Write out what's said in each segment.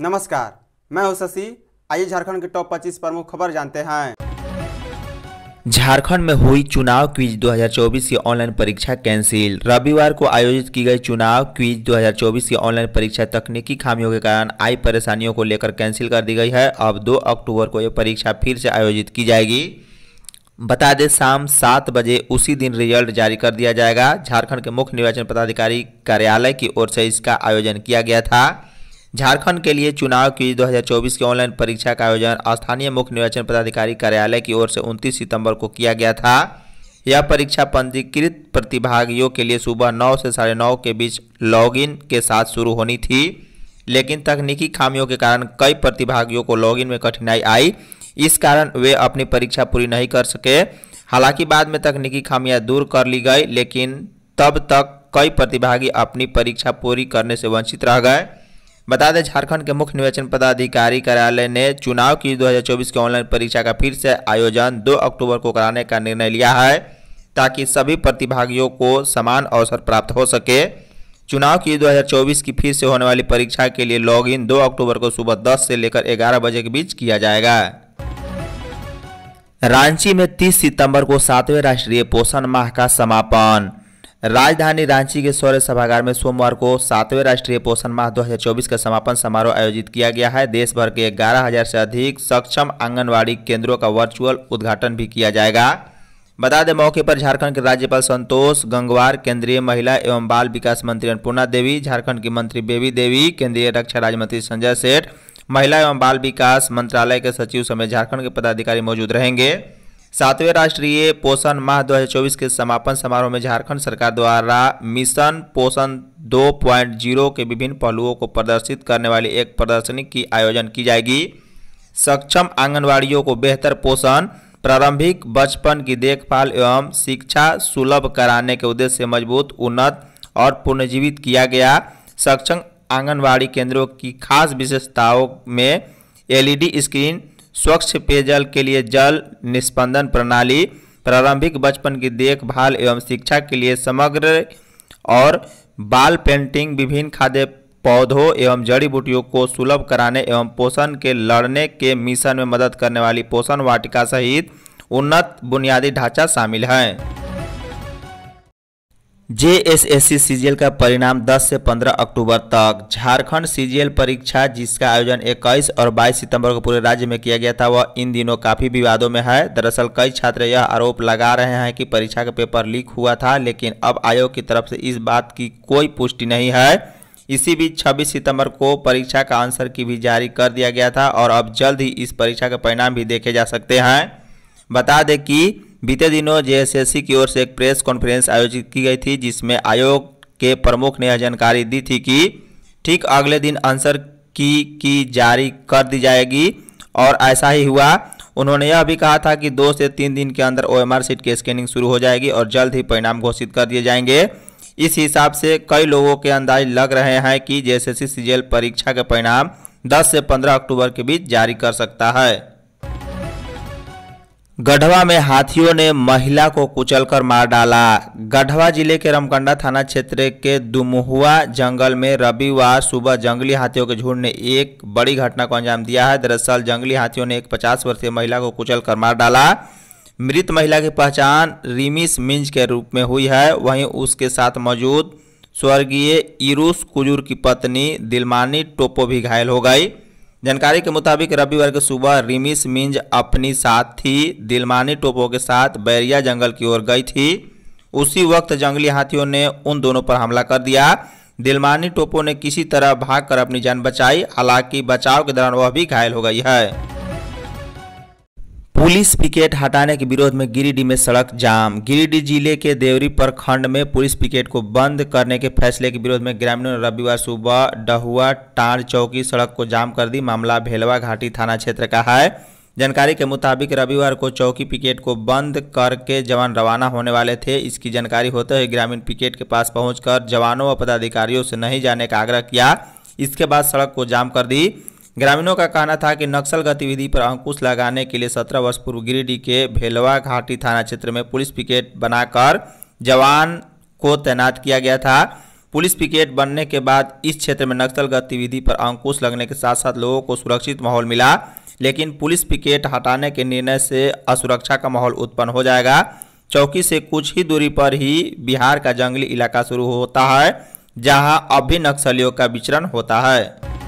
नमस्कार मैं हूं शशि आइए झारखंड के टॉप 25 प्रमुख खबर जानते हैं झारखंड में हुई चुनाव क्विज 2024 की ऑनलाइन परीक्षा कैंसिल रविवार को आयोजित की गई चुनाव क्विज 2024 की ऑनलाइन परीक्षा तकनीकी खामियों के कारण आई परेशानियों को लेकर कैंसिल कर दी गई है अब 2 अक्टूबर को यह परीक्षा फिर से आयोजित की जाएगी बता दें शाम सात बजे उसी दिन रिजल्ट जारी कर दिया जाएगा झारखंड के मुख्य निर्वाचन पदाधिकारी कार्यालय की ओर से इसका आयोजन किया गया था झारखंड के लिए चुनाव की 2024 की ऑनलाइन परीक्षा का आयोजन स्थानीय मुख्य निर्वाचन पदाधिकारी कार्यालय की ओर से 29 सितंबर को किया गया था यह परीक्षा पंजीकृत प्रतिभागियों के लिए सुबह नौ से साढ़े नौ के बीच लॉगिन के साथ शुरू होनी थी लेकिन तकनीकी खामियों के कारण कई प्रतिभागियों को लॉगिन में कठिनाई आई इस कारण वे अपनी परीक्षा पूरी नहीं कर सके हालांकि बाद में तकनीकी खामियां दूर कर ली गई लेकिन तब तक कई प्रतिभागी अपनी परीक्षा पूरी करने से वंचित रह गए बता दें झारखंड के मुख्य निर्वाचन पदाधिकारी कार्यालय ने चुनाव की 2024 की ऑनलाइन परीक्षा का फिर से आयोजन 2 अक्टूबर को कराने का निर्णय लिया है ताकि सभी प्रतिभागियों को समान अवसर प्राप्त हो सके चुनाव की 2024 की फिर से होने वाली परीक्षा के लिए लॉगिन 2 अक्टूबर को सुबह 10 से लेकर 11 बजे के बीच किया जाएगा रांची में 30 सितंबर को सातवें राष्ट्रीय पोषण माह का समापन राजधानी रांची के सौर्य सभागार में सोमवार को सातवें राष्ट्रीय पोषण माह 2024 का समापन समारोह आयोजित किया गया है देश भर के ग्यारह हजार से अधिक सक्षम आंगनवाड़ी केंद्रों का वर्चुअल उद्घाटन भी किया जाएगा बता दें मौके पर झारखंड के राज्यपाल संतोष गंगवार केंद्रीय महिला एवं बाल विकास मंत्री अन्नपूर्णा देवी झारखंड की मंत्री बेबी देवी केंद्रीय रक्षा राज्य मंत्री संजय सेठ महिला एवं बाल विकास मंत्रालय के सचिव समेत झारखंड के पदाधिकारी मौजूद रहेंगे सातवें राष्ट्रीय पोषण माह 2024 के समापन समारोह में झारखंड सरकार द्वारा मिशन पोषण 2.0 के विभिन्न पहलुओं को प्रदर्शित करने वाली एक प्रदर्शनी की आयोजन की जाएगी सक्षम आंगनवाड़ियों को बेहतर पोषण प्रारंभिक बचपन की देखभाल एवं शिक्षा सुलभ कराने के उद्देश्य से मजबूत उन्नत और पुनर्जीवित किया गया सक्षम आंगनबाड़ी केंद्रों की खास विशेषताओं में एलईडी स्क्रीन स्वच्छ पेयजल के लिए जल निष्पंदन प्रणाली प्रारंभिक बचपन की देखभाल एवं शिक्षा के लिए समग्र और बाल पेंटिंग विभिन्न खाद्य पौधों एवं जड़ी बूटियों को सुलभ कराने एवं पोषण के लड़ने के मिशन में मदद करने वाली पोषण वाटिका सहित उन्नत बुनियादी ढांचा शामिल हैं जेएसएससी सीजीएल का परिणाम 10 से 15 अक्टूबर तक झारखंड सीजीएल परीक्षा जिसका आयोजन 21 और 22 सितंबर को पूरे राज्य में किया गया था वह इन दिनों काफ़ी विवादों में है दरअसल कई छात्र यह आरोप लगा रहे हैं कि परीक्षा का पेपर लीक हुआ था लेकिन अब आयोग की तरफ से इस बात की कोई पुष्टि नहीं है इसी बीच छब्बीस सितंबर को परीक्षा का आंसर की भी जारी कर दिया गया था और अब जल्द ही इस परीक्षा के परिणाम भी देखे जा सकते हैं बता दें कि बीते दिनों जेएसएससी की ओर से एक प्रेस कॉन्फ्रेंस आयोजित की गई थी जिसमें आयोग के प्रमुख ने यह जानकारी दी थी कि ठीक अगले दिन आंसर की की जारी कर दी जाएगी और ऐसा ही हुआ उन्होंने यह भी कहा था कि दो से तीन दिन के अंदर ओएमआर सीट की स्कैनिंग शुरू हो जाएगी और जल्द ही परिणाम घोषित कर दिए जाएंगे इस हिसाब से कई लोगों के अंदाज लग रहे हैं कि जेएसएससी सीजीएल परीक्षा के परिणाम 10 से 15 अक्टूबर के बीच जारी कर सकता है गढ़वा में हाथियों ने महिला को कुचलकर मार डाला गढ़वा जिले के रमकंडा थाना क्षेत्र के दुमुहुआ जंगल में रविवार सुबह जंगली हाथियों के झुंड ने एक बड़ी घटना को अंजाम दिया है दरअसल जंगली हाथियों ने एक 50 वर्षीय महिला को कुचलकर मार डाला मृत महिला की पहचान रिमिस मिंज के रूप में हुई है वहीं उसके साथ मौजूद स्वर्गीय इरूस कुजूर की पत्नी दिलमानी टोपो भी घायल हो गई जानकारी के मुताबिक रविवार की सुबह रिमिस मिंज अपनी साथी दिलमानी टोपो के साथ बैरिया जंगल की ओर गई थी उसी वक्त जंगली हाथियों ने उन दोनों पर हमला कर दिया दिलमानी टोपो ने किसी तरह भागकर अपनी जान बचाई हालांकि बचाव के दौरान वह भी घायल हो गई है पुलिस पिकेट हटाने के विरोध में गिरिडीह में सड़क जाम गिरिडीह जिले के देवरी प्रखंड में पुलिस पिकेट को बंद करने के फैसले के विरोध में ग्रामीणों ने रविवार सुबह डहुआ टाड़ चौकी सड़क को जाम कर दी मामला भेलवा घाटी थाना क्षेत्र का है जानकारी के मुताबिक रविवार को चौकी पिकेट को बंद करके जवान रवाना होने वाले थे इसकी जानकारी होते हुए ग्रामीण पिकेट के पास पहुंचकर जवानों व पदाधिकारियों से नहीं जाने का आग्रह किया इसके बाद सड़क को जाम कर दी ग्रामीणों का कहना था कि नक्सल गतिविधि पर अंकुश लगाने के लिए सत्रह वर्ष पूर्व गिरिडीह के भेलवा घाटी थाना क्षेत्र में पुलिस पिकेट बनाकर जवान को तैनात किया गया था पुलिस पिकेट बनने के बाद इस क्षेत्र में नक्सल गतिविधि पर अंकुश लगने के साथ साथ लोगों को सुरक्षित माहौल मिला लेकिन पुलिस पिकेट हटाने के निर्णय से असुरक्षा का माहौल उत्पन्न हो जाएगा चौकी से कुछ ही दूरी पर ही बिहार का जंगली इलाका शुरू होता है जहां अब भी नक्सलियों का विचरण होता है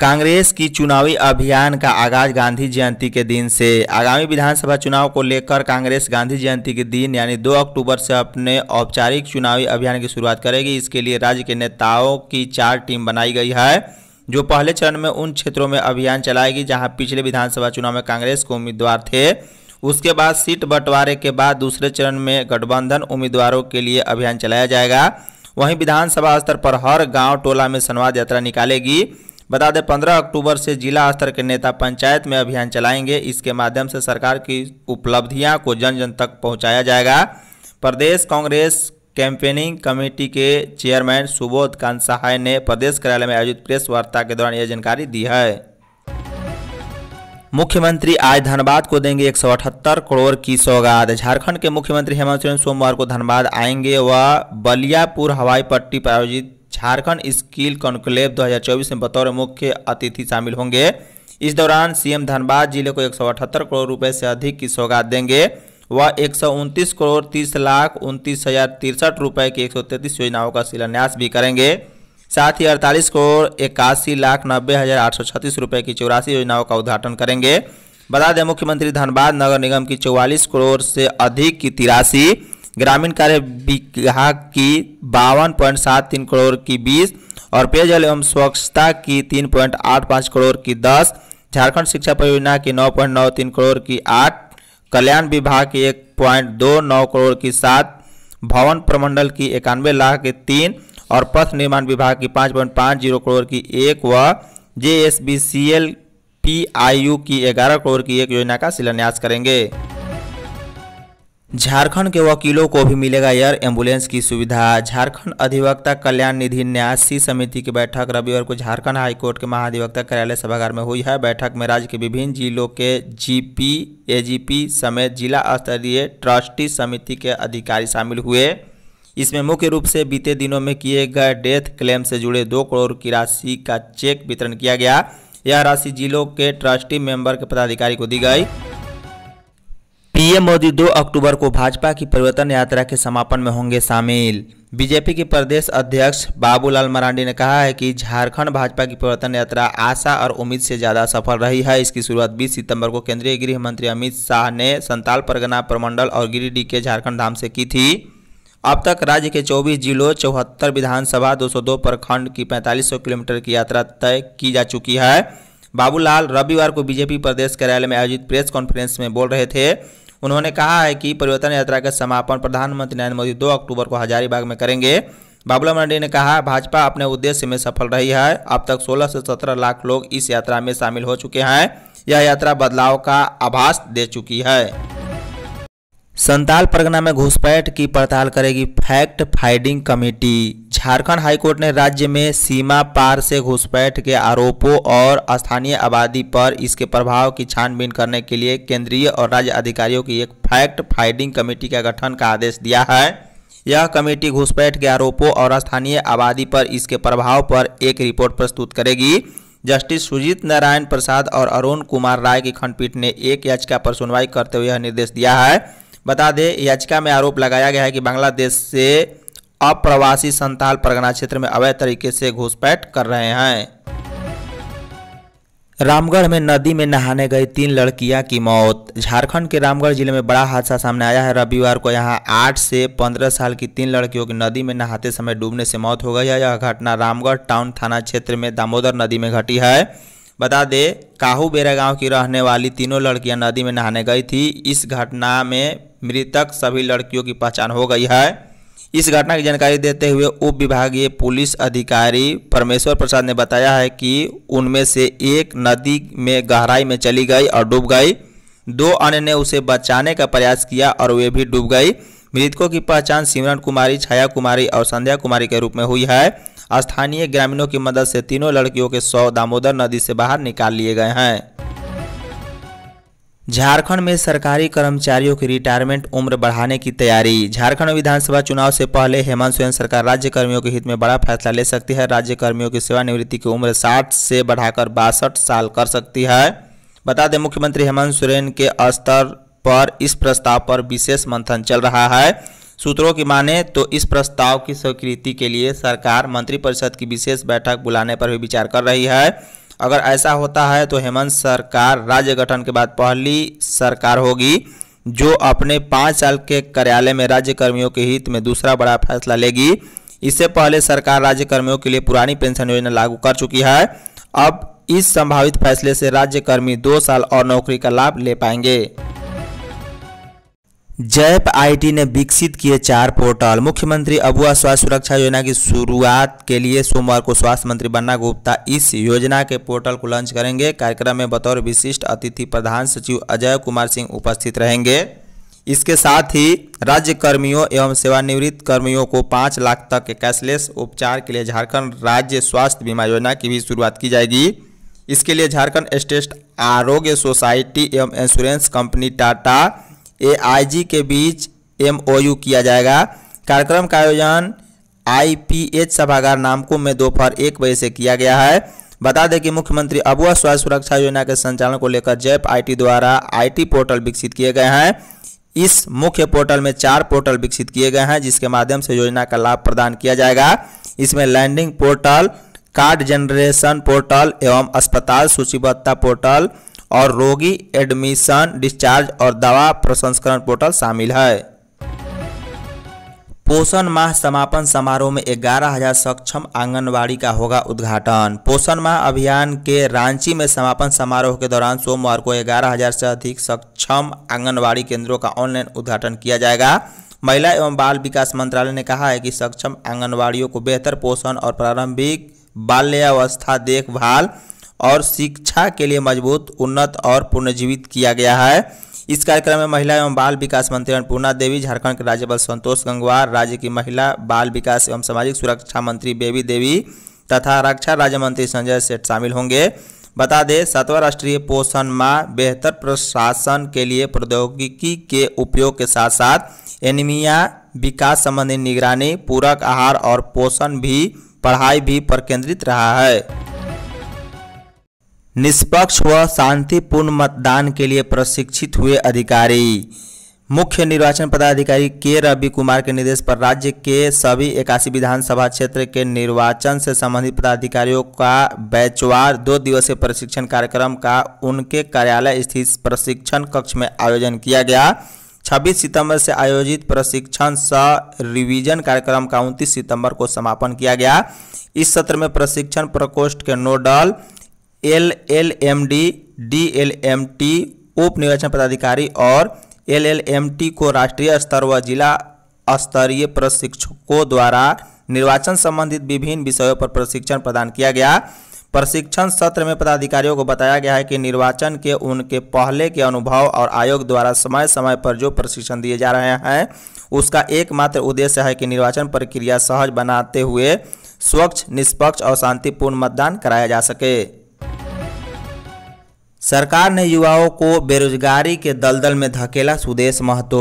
कांग्रेस की चुनावी अभियान का आगाज गांधी जयंती के दिन से आगामी विधानसभा चुनाव को लेकर कांग्रेस गांधी जयंती के दिन यानी 2 अक्टूबर से अपने औपचारिक चुनावी अभियान की शुरुआत करेगी इसके लिए राज्य के नेताओं की चार टीम बनाई गई है जो पहले चरण में उन क्षेत्रों में अभियान चलाएगी जहां पिछले विधानसभा चुनाव में कांग्रेस के उम्मीदवार थे उसके बाद सीट बंटवारे के बाद दूसरे चरण में गठबंधन उम्मीदवारों के लिए अभियान चलाया जाएगा वहीं विधानसभा स्तर पर हर गाँव टोला में संवाद यात्रा निकालेगी बता दें पंद्रह अक्टूबर से जिला स्तर के नेता पंचायत में अभियान चलाएंगे इसके माध्यम से सरकार की उपलब्धियां को जन जन तक पहुंचाया जाएगा प्रदेश कांग्रेस कैंपेनिंग कमेटी के चेयरमैन सुबोध कांत सहाय ने प्रदेश कार्यालय में आयोजित प्रेस वार्ता के दौरान यह जानकारी दी है मुख्यमंत्री आज धनबाद को देंगे एक करोड़ की सौगात झारखंड के मुख्यमंत्री हेमंत सोरेन सोमवार को धनबाद आएंगे व बलियापुर हवाई पट्टी पर आयोजित झारखंड स्किल कॉन्क्लेव 2024 में बतौर मुख्य अतिथि शामिल होंगे इस दौरान सीएम धनबाद जिले को एक करोड़ रुपए से अधिक की सौगात देंगे वह एक करोड़ तीस लाख उनतीस हजार तिरसठ रुपये की एक योजनाओं का शिलान्यास भी करेंगे साथ ही अड़तालीस करोड़ इक्यासी लाख नब्बे हज़ार आठ सौ छत्तीस रुपये की चौरासी योजनाओं का उद्घाटन करेंगे बता दें मुख्यमंत्री धनबाद नगर निगम की चौवालीस करोड़ से अधिक की तिरासी ग्रामीण कार्य विभाग की बावन पॉइंट सात तीन करोड़ की बीस और पेयजल एवं स्वच्छता की तीन पॉइंट आठ पाँच करोड़ की दस झारखंड शिक्षा परियोजना की नौ पॉइंट नौ तीन करोड़ की आठ कल्याण विभाग की एक पॉइंट दो नौ करोड़ की सात भवन प्रमंडल की इक्यानवे लाख की तीन और पथ निर्माण विभाग की पाँच पॉइंट पाँच जीरो करोड़ की एक व जे S B C L P I you की ग्यारह करोड़ की एक योजना का शिलान्यास करेंगे झारखंड के वकीलों को भी मिलेगा एयर एम्बुलेंस की सुविधा झारखंड अधिवक्ता कल्याण निधि न्यासी समिति की बैठक रविवार को झारखंड हाईकोर्ट के महाधिवक्ता कार्यालय सभागार में हुई है बैठक में राज्य के विभिन्न जिलों के जीपी एजीपी समेत जिला स्तरीय ट्रस्टी समिति के अधिकारी शामिल हुए इसमें मुख्य रूप से बीते दिनों में किए गए डेथ क्लेम से जुड़े दो करोड़ की राशि का चेक वितरण किया गया यह राशि जिलों के ट्रस्टी मेंबर के पदाधिकारी को दी गई पीएम मोदी 2 अक्टूबर को भाजपा की परिवर्तन यात्रा के समापन में होंगे शामिल बीजेपी के प्रदेश अध्यक्ष बाबूलाल मरांडी ने कहा है कि झारखंड भाजपा की परिवर्तन यात्रा आशा और उम्मीद से ज़्यादा सफल रही है इसकी शुरुआत 20 सितंबर को केंद्रीय गृह मंत्री अमित शाह ने संताल परगना प्रमंडल और गिरिडीह के झारखंड धाम से की थी अब तक राज्य के 24 जिलों चौहत्तर विधानसभा 202 प्रखंड की 4500 किलोमीटर की यात्रा तय की जा चुकी है बाबूलाल रविवार को बीजेपी प्रदेश कार्यालय में आयोजित प्रेस कॉन्फ्रेंस में बोल रहे थे उन्होंने कहा है कि परिवर्तन यात्रा का समापन प्रधानमंत्री नरेंद्र मोदी दो अक्टूबर को हजारीबाग में करेंगे बाबूला मंडी ने कहा भाजपा अपने उद्देश्य में सफल रही है अब तक 16 से 17 लाख लोग इस यात्रा में शामिल हो चुके हैं यह यात्रा बदलाव का आभास दे चुकी है संताल परगना में घुसपैठ की पड़ताल करेगी fact finding committee Jharkhand high court ने राज्य में सीमा पार से घुसपैठ के आरोपों और स्थानीय आबादी पर इसके प्रभाव की छानबीन करने के लिए केंद्रीय और राज्य अधिकारियों की एक फैक्ट फाइंडिंग कमेटी का गठन का आदेश दिया है यह कमेटी घुसपैठ के आरोपों और स्थानीय आबादी पर इसके प्रभाव पर एक रिपोर्ट प्रस्तुत करेगी जस्टिस सुजीत नारायण प्रसाद और अरुण कुमार राय की खंडपीठ ने एक याचिका पर सुनवाई करते हुए यह निर्देश दिया है बता दें याचिका में आरोप लगाया गया है कि बांग्लादेश से अप्रवासी संताल परगना क्षेत्र में अवैध तरीके से घुसपैठ कर रहे हैं रामगढ़ में नदी में नहाने गई तीन लड़कियां की मौत झारखंड के रामगढ़ जिले में बड़ा हादसा सामने आया है रविवार को यहां 8 से 15 साल की तीन लड़कियों की नदी में नहाते समय डूबने से मौत हो गई है यह घटना रामगढ़ टाउन थाना क्षेत्र में दामोदर नदी में घटी है बता दे काहू बेरा गांव की रहने वाली तीनों लड़कियां नदी में नहाने गई थी इस घटना में मृतक सभी लड़कियों की पहचान हो गई है इस घटना की जानकारी देते हुए उप विभागीय पुलिस अधिकारी परमेश्वर प्रसाद ने बताया है कि उनमें से एक नदी में गहराई में चली गई और डूब गई दो अन्य ने उसे बचाने का प्रयास किया और वे भी डूब गई मृतकों की पहचान सिमरन कुमारी छाया कुमारी और संध्या कुमारी के रूप में हुई है स्थानीय ग्रामीणों की मदद से तीनों लड़कियों के शव दामोदर नदी से बाहर निकाल लिए गए हैं झारखंड में सरकारी कर्मचारियों की रिटायरमेंट उम्र बढ़ाने की तैयारी झारखंड विधानसभा चुनाव से पहले हेमंत सोरेन सरकार राज्य कर्मियों के हित में बड़ा फैसला ले सकती है राज्य कर्मियों की सेवानिवृत्ति की उम्र 60 से बढ़ाकर बासठ साल कर सकती है बता दें मुख्यमंत्री हेमंत सोरेन के स्तर पर इस प्रस्ताव पर विशेष मंथन चल रहा है सूत्रों की माने तो इस प्रस्ताव की स्वीकृति के लिए सरकार मंत्रिपरिषद की विशेष बैठक बुलाने पर भी विचार कर रही है अगर ऐसा होता है तो हेमंत सरकार राज्य गठन के बाद पहली सरकार होगी जो अपने पाँच साल के कार्यालय में राज्य कर्मियों के हित में दूसरा बड़ा फैसला लेगी इससे पहले सरकार राज्य कर्मियों के लिए पुरानी पेंशन योजना लागू कर चुकी है अब इस संभावित फैसले से राज्यकर्मी दो साल और नौकरी का लाभ ले पाएंगे जैप आईटी ने विकसित किए चार पोर्टल मुख्यमंत्री अबुआ स्वास्थ्य सुरक्षा योजना की शुरुआत के लिए सोमवार को स्वास्थ्य मंत्री बन्ना गुप्ता इस योजना के पोर्टल को लॉन्च करेंगे कार्यक्रम में बतौर विशिष्ट अतिथि प्रधान सचिव अजय कुमार सिंह उपस्थित रहेंगे इसके साथ ही राज्य कर्मियों एवं सेवानिवृत्त कर्मियों को पाँच लाख तक के कैशलेस उपचार के लिए झारखंड राज्य स्वास्थ्य बीमा योजना की भी शुरुआत की जाएगी इसके लिए झारखंड स्टेट आरोग्य सोसाइटी एवं इंश्योरेंस कंपनी टाटा एआईजी के बीच एमओयू किया जाएगा कार्यक्रम का आयोजन आईपीएच सभागार नामकुम में दोपहर एक बजे से किया गया है बता दें कि मुख्यमंत्री अबुआ स्वास्थ्य सुरक्षा योजना के संचालन को लेकर जैप आईटी द्वारा आईटी पोर्टल विकसित किए गए हैं इस मुख्य पोर्टल में चार पोर्टल विकसित किए गए हैं जिसके माध्यम से योजना का लाभ प्रदान किया जाएगा इसमें landing portal card generation portal एवं अस्पताल सूचीबद्धता पोर्टल और रोगी एडमिशन डिस्चार्ज और दवा प्रसंस्करण पोर्टल शामिल है पोषण माह समापन समारोह में ग्यारह हजार सक्षम आंगनवाड़ी का होगा उद्घाटन पोषण माह अभियान के रांची में समापन समारोह के दौरान सोमवार को ग्यारह हजार से अधिक सक्षम आंगनवाड़ी केंद्रों का ऑनलाइन उद्घाटन किया जाएगा महिला एवं बाल विकास मंत्रालय ने कहा है कि सक्षम आंगनवाड़ियों को बेहतर पोषण और प्रारंभिक बाल्यावस्था देखभाल और शिक्षा के लिए मजबूत उन्नत और पुनर्जीवित किया गया है इस कार्यक्रम में महिला एवं बाल विकास मंत्री अन्नपूर्णा देवी झारखंड के राज्यपाल संतोष गंगवार राज्य की महिला बाल विकास एवं सामाजिक सुरक्षा मंत्री बेबी देवी तथा रक्षा राज्य मंत्री संजय सेठ शामिल होंगे बता दें सातवां राष्ट्रीय पोषण माह बेहतर प्रशासन के लिए प्रौद्योगिकी के उपयोग के साथ साथ एनीमिया विकास संबंधी निगरानी पूरक आहार और पोषण भी पढ़ाई भी पर केंद्रित रहा है निष्पक्ष व शांतिपूर्ण मतदान के लिए प्रशिक्षित हुए अधिकारी मुख्य निर्वाचन पदाधिकारी के रवि कुमार के निर्देश पर राज्य के सभी इक्यासी विधानसभा क्षेत्र के निर्वाचन से संबंधित पदाधिकारियों का बैचवार दो दिवसीय प्रशिक्षण कार्यक्रम का उनके कार्यालय स्थित प्रशिक्षण कक्ष में आयोजन किया गया 26 सितंबर से आयोजित प्रशिक्षण स रिवीजन कार्यक्रम का उनतीस सितंबर को समापन किया गया इस सत्र में प्रशिक्षण प्रकोष्ठ के nodal L L M D D L M T उप निर्वाचन पदाधिकारी और एल एल एम टी को राष्ट्रीय स्तर व जिला स्तरीय प्रशिक्षकों द्वारा निर्वाचन संबंधित विभिन्न विषयों पर प्रशिक्षण प्रदान किया गया प्रशिक्षण सत्र में पदाधिकारियों को बताया गया है कि निर्वाचन के उनके पहले के अनुभव और आयोग द्वारा समय समय पर जो प्रशिक्षण दिए जा रहे हैं उसका एकमात्र उद्देश्य है कि निर्वाचन प्रक्रिया सहज बनाते हुए स्वच्छ निष्पक्ष और शांतिपूर्ण मतदान कराया जा सके सरकार ने युवाओं को बेरोजगारी के दलदल में धकेला सुदेश महतो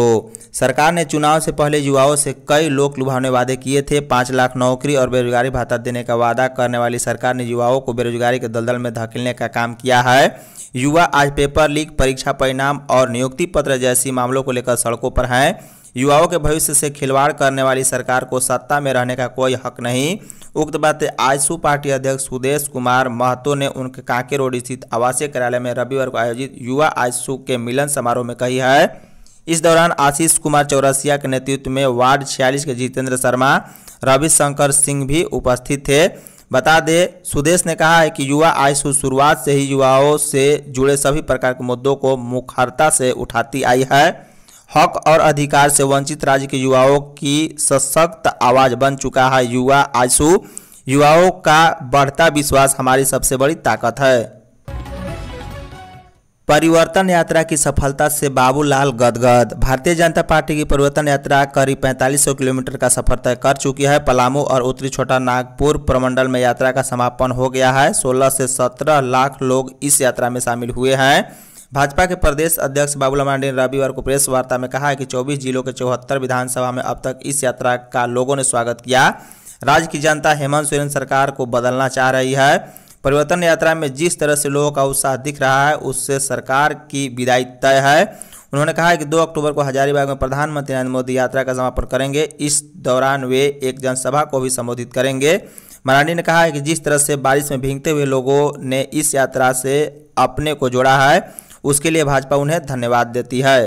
सरकार ने चुनाव से पहले युवाओं से कई लोक लुभावने वादे किए थे पाँच लाख नौकरी और बेरोजगारी भाता देने का वादा करने वाली सरकार ने युवाओं को बेरोजगारी के दलदल में धकेलने का काम किया है युवा आज पेपर लीक परीक्षा परिणाम और नियुक्ति पत्र जैसी मामलों को लेकर सड़कों पर हैं युवाओं के भविष्य से खिलवाड़ करने वाली सरकार को सत्ता में रहने का कोई हक नहीं उक्त बातें आजसू पार्टी अध्यक्ष सुदेश कुमार महतो ने उनके कांके रोड स्थित आवासीय कार्यालय में रविवार को आयोजित युवा आजसू के मिलन समारोह में कही है इस दौरान आशीष कुमार चौरसिया के नेतृत्व में वार्ड छियालीस के जितेंद्र शर्मा रविशंकर सिंह भी उपस्थित थे बता दें सुदेश ने कहा है कि युवा आयसु शुरुआत से ही युवाओं से जुड़े सभी प्रकार के मुद्दों को मुखरता से उठाती आई है हक और अधिकार से वंचित राज्य के युवाओं की सशक्त आवाज बन चुका है युवा आशु युवाओं का बढ़ता विश्वास हमारी सबसे बड़ी ताकत है परिवर्तन यात्रा की सफलता से बाबूलाल गदगद भारतीय जनता पार्टी की परिवर्तन यात्रा करीब पैंतालीस सौ किलोमीटर का सफर तय कर चुकी है पलामू और उत्तरी छोटा नागपुर प्रमंडल में यात्रा का समापन हो गया है 16 से 17 लाख लोग इस यात्रा में शामिल हुए हैं भाजपा के प्रदेश अध्यक्ष बाबूलाल मांडी ने रविवार को प्रेस वार्ता में कहा है कि 24 जिलों के चौहत्तर विधानसभा में अब तक इस यात्रा का लोगों ने स्वागत किया राज्य की जनता हेमंत सोरेन सरकार को बदलना चाह रही है परिवर्तन यात्रा में जिस तरह से लोगों का उत्साह दिख रहा है उससे सरकार की विदाई तय है उन्होंने कहा है कि दो अक्टूबर को हजारीबाग में प्रधानमंत्री नरेंद्र मोदी यात्रा का समापन करेंगे इस दौरान वे एक जनसभा को भी संबोधित करेंगे मरांडी ने कहा है कि जिस तरह से बारिश में भींगते हुए लोगों ने इस यात्रा से अपने को जोड़ा है उसके लिए भाजपा उन्हें धन्यवाद देती है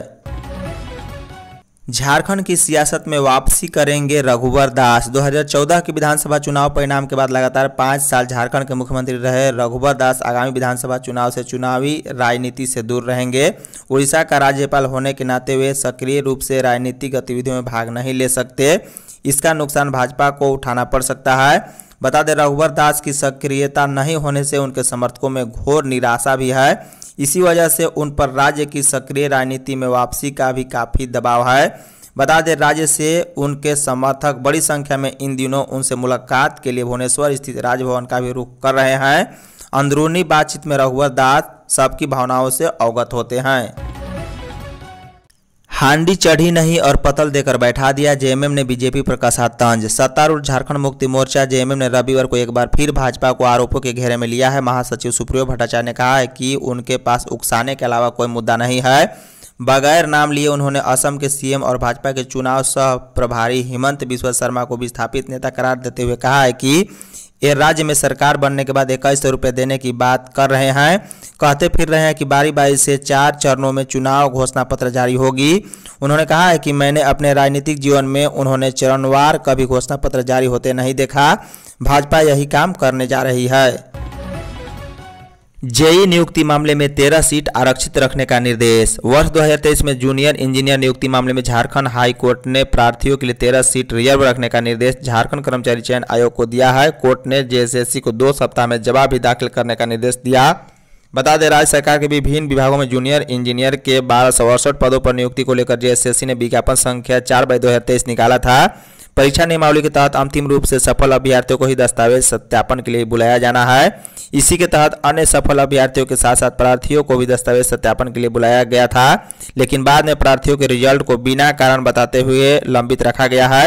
झारखंड की सियासत में वापसी करेंगे रघुवर दास 2014 के विधानसभा चुनाव परिणाम के बाद लगातार पाँच साल झारखंड के मुख्यमंत्री रहे रघुवर दास आगामी विधानसभा चुनाव से चुनावी राजनीति से दूर रहेंगे उड़ीसा का राज्यपाल होने के नाते वे सक्रिय रूप से राजनीतिक गतिविधियों में भाग नहीं ले सकते इसका नुकसान भाजपा को उठाना पड़ सकता है बता दें रघुवर दास की सक्रियता नहीं होने से उनके समर्थकों में घोर निराशा भी है इसी वजह से उन पर राज्य की सक्रिय राजनीति में वापसी का भी काफ़ी दबाव है बता दें राज्य से उनके समर्थक बड़ी संख्या में इन दिनों उनसे मुलाकात के लिए भुवनेश्वर स्थित राजभवन का भी रुख कर रहे हैं अंदरूनी बातचीत में रघुवर दास सबकी भावनाओं से अवगत होते हैं हांडी चढ़ी नहीं और पतल देकर बैठा दिया जेएमएम ने बीजेपी पर कसा तंज सत्तारूढ़ झारखंड मुक्ति मोर्चा जेएमएम ने रविवार को एक बार फिर भाजपा को आरोपों के घेरे में लिया है महासचिव सुप्रियो भट्टाचार्य ने कहा है कि उनके पास उकसाने के अलावा कोई मुद्दा नहीं है बगैर नाम लिए उन्होंने असम के सीएम और भाजपा के चुनाव सह प्रभारी हेमंत बिश्व शर्मा को विस्थापित नेता करार देते हुए कहा है कि ये राज्य में सरकार बनने के बाद इक्कीस सौ रुपये देने की बात कर रहे हैं कहते फिर रहे हैं कि बारी बारी से चार चरणों में चुनाव घोषणा पत्र जारी होगी उन्होंने कहा है कि मैंने अपने राजनीतिक जीवन में उन्होंने चरणवार कभी घोषणा पत्र जारी होते नहीं देखा भाजपा यही काम करने जा रही है जेई नियुक्ति मामले में तेरह सीट आरक्षित रखने का निर्देश वर्ष 2023 में जूनियर इंजीनियर नियुक्ति मामले में झारखंड हाई कोर्ट ने प्रार्थियों के लिए तेरह सीट रिजर्व रखने का निर्देश झारखंड कर्मचारी चयन आयोग को दिया है कोर्ट ने जेएसएससी को दो सप्ताह में जवाब भी दाखिल करने का निर्देश दिया बता दें राज्य सरकार के विभिन्न विभागों में जूनियर इंजीनियर के बारह पदों पर नियुक्ति को लेकर जे ने विज्ञापन संख्या चार बाई दो निकाला था परीक्षा नियमावली के तहत अंतिम रूप से सफल अभ्यर्थियों को ही दस्तावेज सत्यापन के लिए बुलाया जाना है इसी के तहत अन्य सफल अभ्यर्थियों के साथ साथ प्रार्थियों को भी दस्तावेज सत्यापन के लिए बुलाया गया था लेकिन बाद में प्रार्थियों के रिजल्ट को बिना कारण बताते हुए लंबित रखा गया है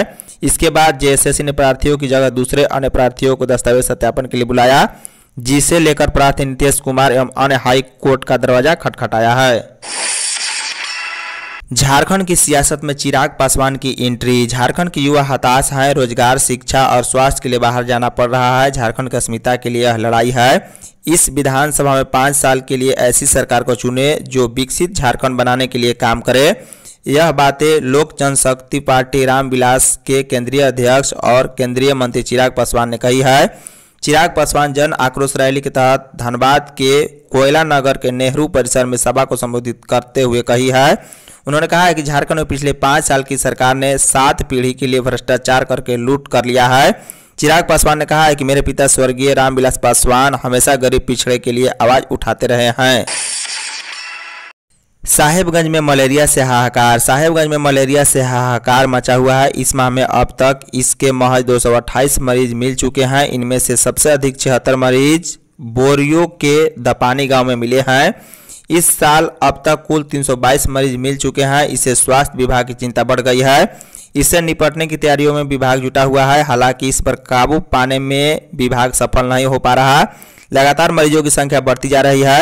इसके बाद जेएसएससी ने प्रार्थियों की जगह दूसरे अन्य प्रार्थियों को दस्तावेज सत्यापन के लिए बुलाया जिसे लेकर प्रार्थी नीतीश कुमार एवं अन्य हाई कोर्ट का दरवाजा खटखटाया है झारखंड की सियासत में चिराग पासवान की एंट्री झारखंड के युवा हताश हैं रोजगार शिक्षा और स्वास्थ्य के लिए बाहर जाना पड़ रहा है झारखंड की अस्मिता के लिए यह लड़ाई है इस विधानसभा में पाँच साल के लिए ऐसी सरकार को चुने जो विकसित झारखंड बनाने के लिए काम करे यह बातें लोक जनशक्ति पार्टी रामविलास के केंद्रीय अध्यक्ष और केंद्रीय मंत्री चिराग पासवान ने कही है चिराग पासवान जन आक्रोश रैली के तहत धनबाद के कोयला नगर के नेहरू परिसर में सभा को संबोधित करते हुए कही है उन्होंने कहा है कि झारखंड में पिछले पांच साल की सरकार ने सात पीढ़ी के लिए भ्रष्टाचार करके लूट कर लिया है चिराग पासवान ने कहा है कि मेरे पिता स्वर्गीय रामविलास पासवान हमेशा गरीब पिछड़े के लिए आवाज उठाते रहे हैं साहेबगंज में मलेरिया से हाहाकार साहेबगंज में मलेरिया से हाहाकार मचा हुआ है इस माह में अब तक इसके महज दो मरीज मिल चुके हैं इनमें से सबसे अधिक छिहत्तर मरीज बोरियो के दपानी गांव में मिले हैं इस साल अब तक कुल 322 मरीज मिल चुके हैं इससे स्वास्थ्य विभाग की चिंता बढ़ गई है इससे निपटने की तैयारियों में विभाग जुटा हुआ है हालांकि इस पर काबू पाने में विभाग सफल नहीं हो पा रहा है लगातार मरीजों की संख्या बढ़ती जा रही है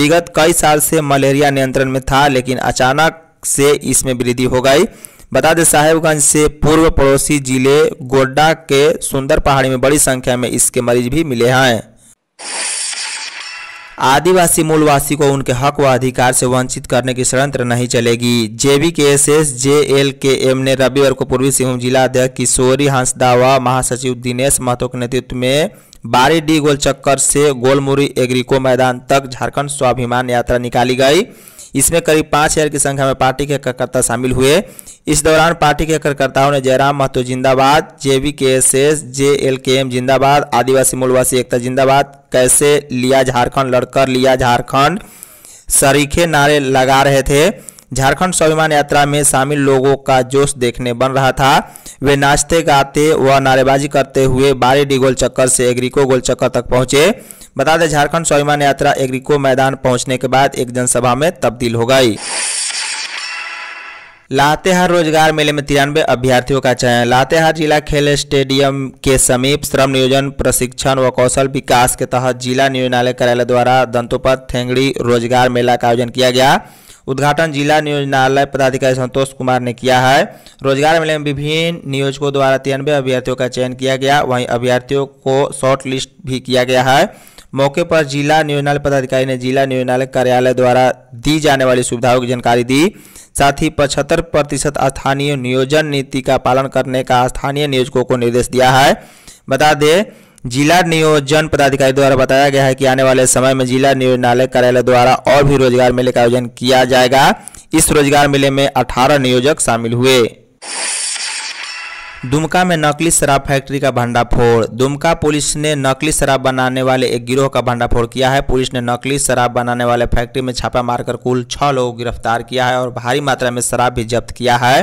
विगत कई साल से मलेरिया नियंत्रण में था लेकिन अचानक से इसमें वृद्धि हो गई बता दें साहेबगंज से पूर्व पड़ोसी जिले गोड्डा के सुंदर पहाड़ी में बड़ी संख्या में इसके मरीज भी मिले हैं आदिवासी मूलवासी को उनके हक व अधिकार से वंचित करने की षडयंत्र नहीं चलेगी JB K S S J L K M ने रविवार को पूर्वी सिंहभूम जिला अध्यक्ष किशोरी हंसदा व महासचिव दिनेश महतो के नेतृत्व में बारी डी गोल चक्कर से गोलमुरी एग्रीको मैदान तक झारखंड स्वाभिमान यात्रा निकाली गई इसमें करीब पांच हज़ार की संख्या में पार्टी के कार्यकर्ता शामिल हुए इस दौरान पार्टी के कार्यकर्ताओं ने जयराम महतो जिंदाबाद J V K S S J L K M जिंदाबाद आदिवासी मूलवासी एकता जिंदाबाद कैसे लिया झारखंड लड़कर लिया झारखंड सरीखे नारे लगा रहे थे झारखंड स्वाभिमान यात्रा में शामिल लोगों का जोश देखने बन रहा था वे नाचते गाते व नारेबाजी करते हुए बारेडी गोल चक्कर से एग्रिको गोल चक्कर तक पहुंचे बता दें झारखंड स्वाभिमान यात्रा एग्रिको मैदान पहुंचने के बाद एक जनसभा में तब्दील हो गई लातेहार रोजगार मेले में तिरानवे अभ्यर्थियों का चयन लातेहार जिला खेल स्टेडियम के समीप श्रम नियोजन प्रशिक्षण व कौशल विकास के तहत जिला नियोजनालय कार्यालय द्वारा दंतोपत थेंगड़ी रोजगार मेला का आयोजन किया गया उद्घाटन जिला नियोजनालय पदाधिकारी संतोष कुमार ने किया है रोजगार मेले में विभिन्न नियोजकों द्वारा तिरानवे अभ्यर्थियों का चयन किया गया वहीं अभ्यर्थियों को शॉर्ट लिस्ट भी किया गया है मौके पर जिला नियोजनालय पदाधिकारी ने जिला नियोजनालय कार्यालय द्वारा दी जाने वाली सुविधाओं की जानकारी दी साथ ही पचहत्तर प्रतिशत स्थानीय नियोजन नीति का पालन करने का स्थानीय नियोजकों को निर्देश दिया है बता दें जिला नियोजन पदाधिकारी द्वारा बताया गया है कि आने वाले समय में जिला नियोजनालय कार्यालय द्वारा और भी रोजगार मेले का आयोजन किया जाएगा इस रोजगार मेले में अठारह नियोजक शामिल हुए दुमका में नकली शराब फैक्ट्री का भंडाफोड़ दुमका पुलिस ने नकली शराब बनाने वाले एक गिरोह का भंडाफोड़ किया है पुलिस ने नकली शराब बनाने वाले फैक्ट्री में छापा मारकर कुल छह लोगों को गिरफ्तार किया है और भारी मात्रा में शराब भी जब्त किया है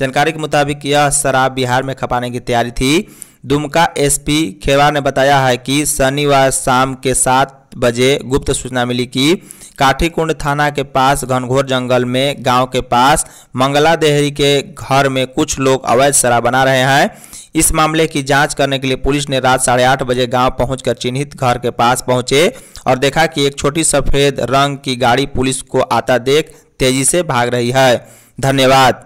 जानकारी के मुताबिक यह शराब बिहार में खपाने की तैयारी थी दुमका एसपी खेवा ने बताया है कि शनिवार शाम के सात बजे गुप्त सूचना मिली कि काठीकुंड थाना के पास घनघोर जंगल में गांव के पास मंगला देहरी के घर में कुछ लोग अवैध शराब बना रहे हैं इस मामले की जांच करने के लिए पुलिस ने रात साढ़े आठ बजे गांव पहुंचकर चिन्हित घर के पास पहुंचे और देखा कि एक छोटी सफ़ेद रंग की गाड़ी पुलिस को आता देख तेजी से भाग रही है धन्यवाद